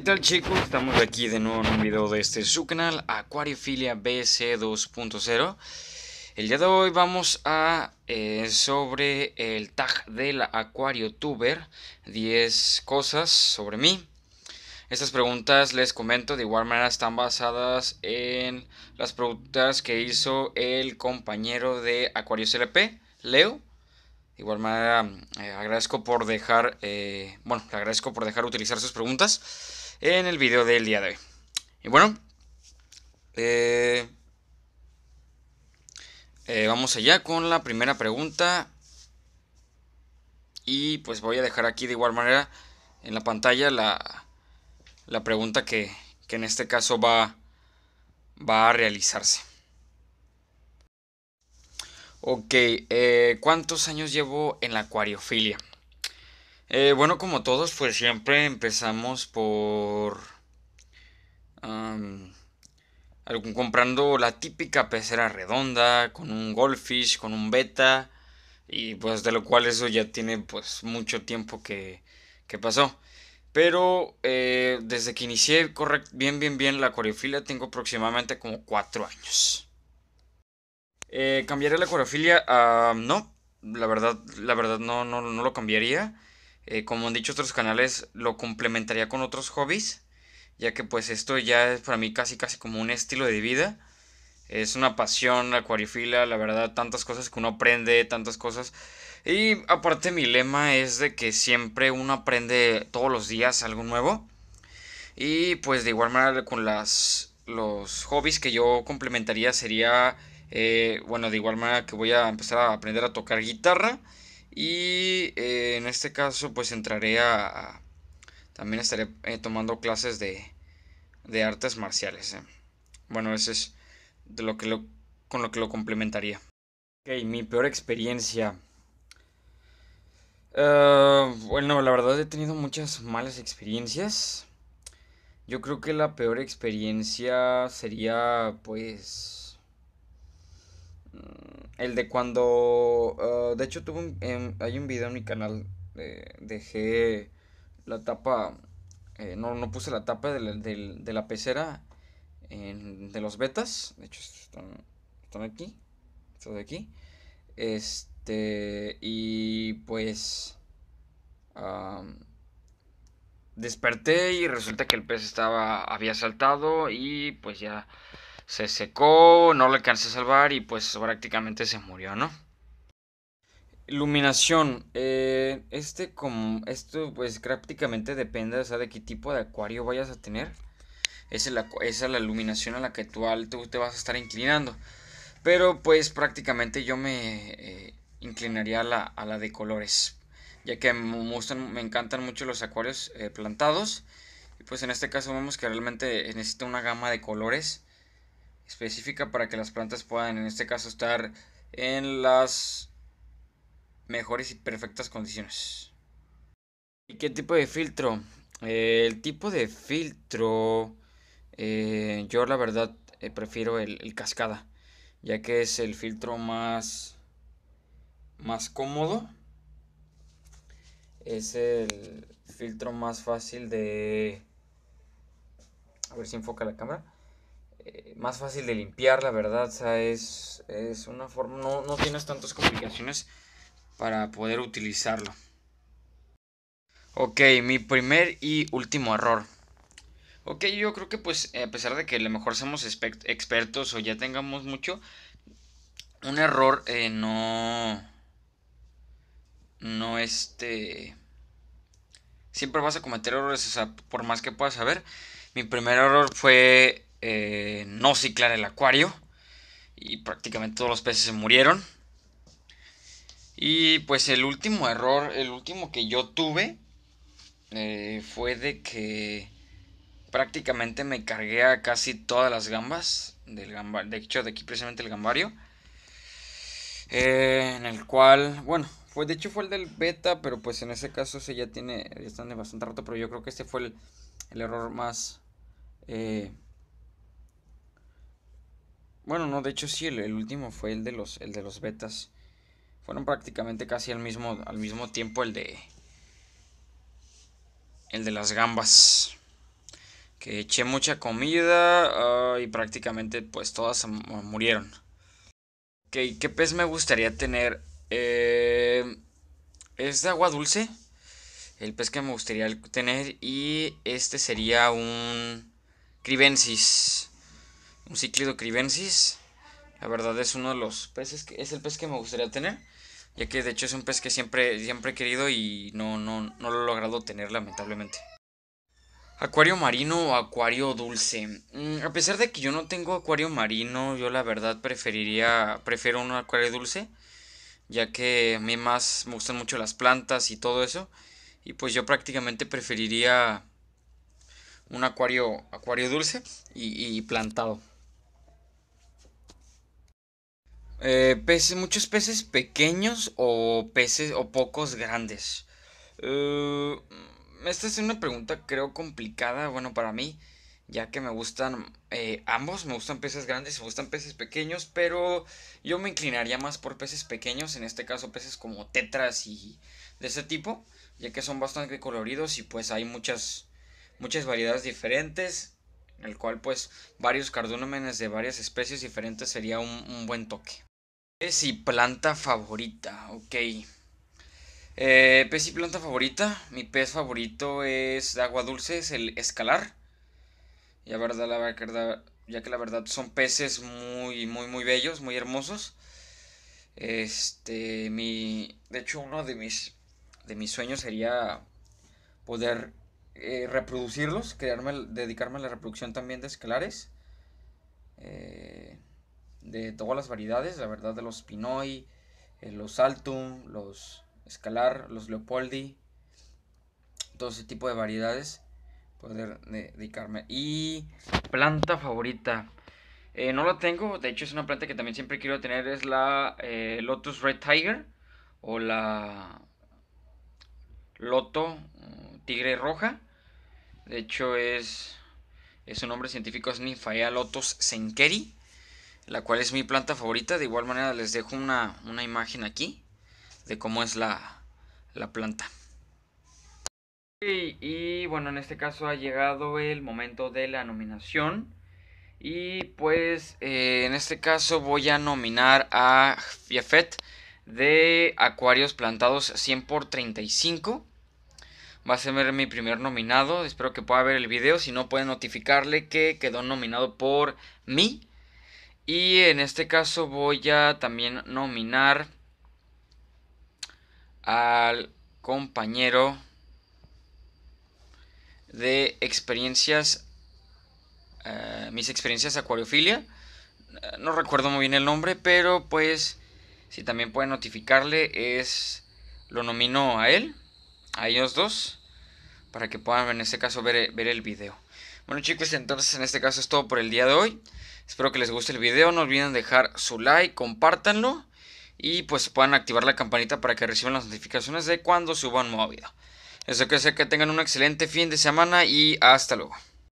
¿Qué tal chicos? Estamos aquí de nuevo en un video de este su canal, Acuariofilia BC 2.0 El día de hoy vamos a eh, sobre el tag del acuario tuber 10 cosas sobre mí Estas preguntas les comento de igual manera están basadas en las preguntas que hizo el compañero de acuario CLP Leo de igual manera, eh, agradezco por dejar, eh, bueno, agradezco por dejar utilizar sus preguntas en el video del día de hoy. Y bueno, eh, eh, vamos allá con la primera pregunta. Y pues voy a dejar aquí de igual manera en la pantalla la, pregunta que, en este caso va, va a realizarse. Ok, eh, ¿cuántos años llevo en la acuariofilia? Eh, bueno, como todos, pues siempre empezamos por... comprando la típica pecera redonda, con un goldfish, con un beta, y pues de lo cual eso ya tiene pues mucho tiempo que, pasó. Pero eh, desde que inicié bien, bien, bien la coreofilia tengo aproximadamente como 4 años. Eh, ¿Cambiaré la coreofilia? Ah, no, la verdad, la verdad no, no, no lo cambiaría. Eh, como han dicho otros canales, lo complementaría con otros hobbies, ya que pues esto ya es para mí casi casi como un estilo de vida. Es una pasión, la acuarifila, la verdad, tantas cosas que uno aprende, tantas cosas. Y aparte mi lema es de que siempre uno aprende todos los días algo nuevo. Y pues de igual manera con las, los hobbies que yo complementaría sería, eh, bueno, de igual manera que voy a empezar a aprender a tocar guitarra. Y eh, en este caso pues entraré a... también estaré eh, tomando clases de, de artes marciales. Eh. Bueno, ese es de lo que con lo que lo complementaría. Ok, mi peor experiencia. Ah, bueno, la verdad he tenido muchas malas experiencias. Yo creo que la peor experiencia sería pues Mm, el de cuando... Ah, de hecho, tuve em, hay un video en mi canal. Eh, dejé la tapa... Eh, no, no puse la tapa de la, pecera en, de los betas. De hecho, están, están aquí. Estos de aquí. Este... Y pues... desperté y resulta que el pez estaba había saltado y pues ya se secó, no le alcancé a salvar y pues prácticamente se murió, ¿no? Iluminación. Eh, este como esto pues prácticamente depende, de qué tipo de acuario vayas a tener. Esa es la, la iluminación a la que tú, te vas a estar inclinando. Pero pues prácticamente yo me eh, inclinaría a la, de colores. Ya que me, gustan, me encantan mucho los acuarios eh, plantados. Y pues en este caso vemos que realmente necesita una gama de colores específica para que las plantas puedan en este caso estar en las mejores y perfectas condiciones. ¿Y qué tipo de filtro? Eh, el tipo de filtro, eh, yo la verdad eh, prefiero el, el, cascada, ya que es el filtro más, más cómodo. Es el filtro más fácil de... A ver si enfoca la cámara eh, más fácil de limpiar, la verdad. O sea, es, es una forma, no, tienes tantas complicaciones para poder utilizarlo. Ok, mi primer y último error. Ok, yo creo que pues a pesar de que a lo mejor seamos expertos o ya tengamos mucho, un error eh, no... No este... Siempre vas a cometer errores, o sea, por más que puedas saber. Mi primer error fue eh, no ciclar el acuario y prácticamente todos los peces se murieron. Y pues el último error, el último que yo tuve eh, fue de que prácticamente me cargué a casi todas las gambas del gambario. de hecho de aquí precisamente el gambario. Eh, en el cual, bueno, fue, de hecho fue el del beta, pero pues en ese caso se ya tiene, ya están de bastante rato, pero yo creo que este fue el, el error más eh, bueno, no, de hecho sí, el, último fue el de los, el de los betas. Fueron prácticamente casi al mismo, al mismo tiempo el de. El de las gambas. Que eché mucha comida ah, y prácticamente pues todas murieron. Okay, ¿Qué pez me gustaría tener? Eh, es de agua dulce. El pez que me gustaría tener. Y este sería un. Cribensis un Ciclido cribensis. La verdad es uno de los peces que es el pez que me gustaría tener, ya que de hecho es un pez que siempre, siempre he querido y no, no, no lo he logrado tener lamentablemente. Acuario marino o acuario dulce. Mm, a pesar de que yo no tengo acuario marino, yo la verdad preferiría, prefiero un acuario dulce, ya que a mí más me gustan mucho las plantas y todo eso, y pues yo prácticamente preferiría un acuario, acuario dulce y plantado. Eh, peces, muchos peces pequeños o peces o pocos grandes. Eh, esta es una pregunta creo complicada, bueno, para mí, ya que me gustan eh, ambos, me gustan peces grandes y me gustan peces pequeños, pero yo me inclinaría más por peces pequeños, en este caso peces como tetras y de ese tipo, ya que son bastante coloridos y pues hay muchas, muchas variedades diferentes, en el cual pues varios cardúmenes de varias especies diferentes sería un buen toque. Pez y planta favorita, ok. Eh, pez pues y planta favorita. Mi pez favorito es de agua dulce, es el escalar. Ya, verdad, la verdad, ya que la verdad son peces muy, muy, muy bellos, muy hermosos. Este, mi. De hecho, uno de mis, de mis sueños sería poder eh, reproducirlos, crearme, dedicarme a la reproducción también de escalares. Eh de todas las variedades, la verdad, de los Pinoy, eh, los Altum, los Escalar, los Leopoldi, todo ese tipo de variedades, poder pues, dedicarme. Y planta favorita, eh, no la tengo, de hecho es una planta que también siempre quiero tener, es la eh, Lotus Red Tiger o la Loto mm, Tigre Roja. De hecho es, es su nombre científico es Nymphaea lotus senkeri la cual es mi planta favorita. De igual manera les dejo una, imagen aquí de cómo es la, planta. Y, bueno, en este caso ha llegado el momento de la nominación. Y pues eh, en este caso voy a nominar a Fiafet de Acuarios Plantados 100 por 35 va a ser mi primer nominado. Espero que pueda ver el video. Si no, pueden notificarle que quedó nominado por mí. Y en este caso voy a también nominar al compañero de experiencias, eh, mis experiencias acuariofilia. Eh, no recuerdo muy bien el nombre, pero pues si también pueden notificarle es lo nomino a él, a ellos dos, para que puedan en este caso ver, ver el video. Bueno chicos, entonces en este caso es todo por el día de hoy. Espero que les guste el video. No olviden dejar su like, compártanlo. Y pues puedan activar la campanita para que reciban las notificaciones de cuando suban un nuevo video. que que tengan un excelente fin de semana y hasta luego.